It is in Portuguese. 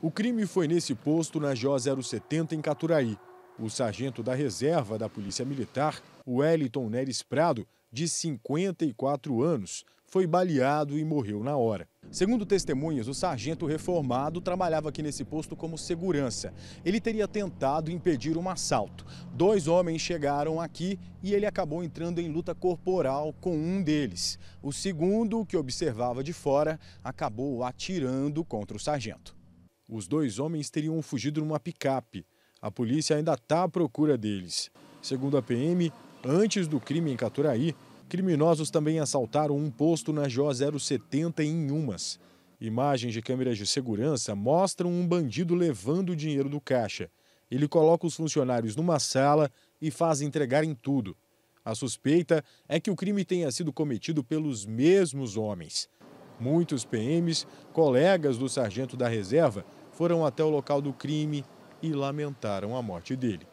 O crime foi nesse posto na Jó 070 em Caturaí. O sargento da reserva da Polícia Militar, Wellington Neres Prado, de 54 anos, foi baleado e morreu na hora. Segundo testemunhas, o sargento reformado trabalhava aqui nesse posto como segurança. Ele teria tentado impedir um assalto. Dois homens chegaram aqui e ele acabou entrando em luta corporal com um deles. O segundo, que observava de fora, acabou atirando contra o sargento. Os dois homens teriam fugido numa picape. A polícia ainda está à procura deles. Segundo a PM, antes do crime em Caturaí, criminosos também assaltaram um posto na JO 070 em Umas. Imagens de câmeras de segurança mostram um bandido levando o dinheiro do caixa. Ele coloca os funcionários numa sala e faz entregarem tudo. A suspeita é que o crime tenha sido cometido pelos mesmos homens. Muitos PMs, colegas do sargento da reserva, foram até o local do crime e lamentaram a morte dele.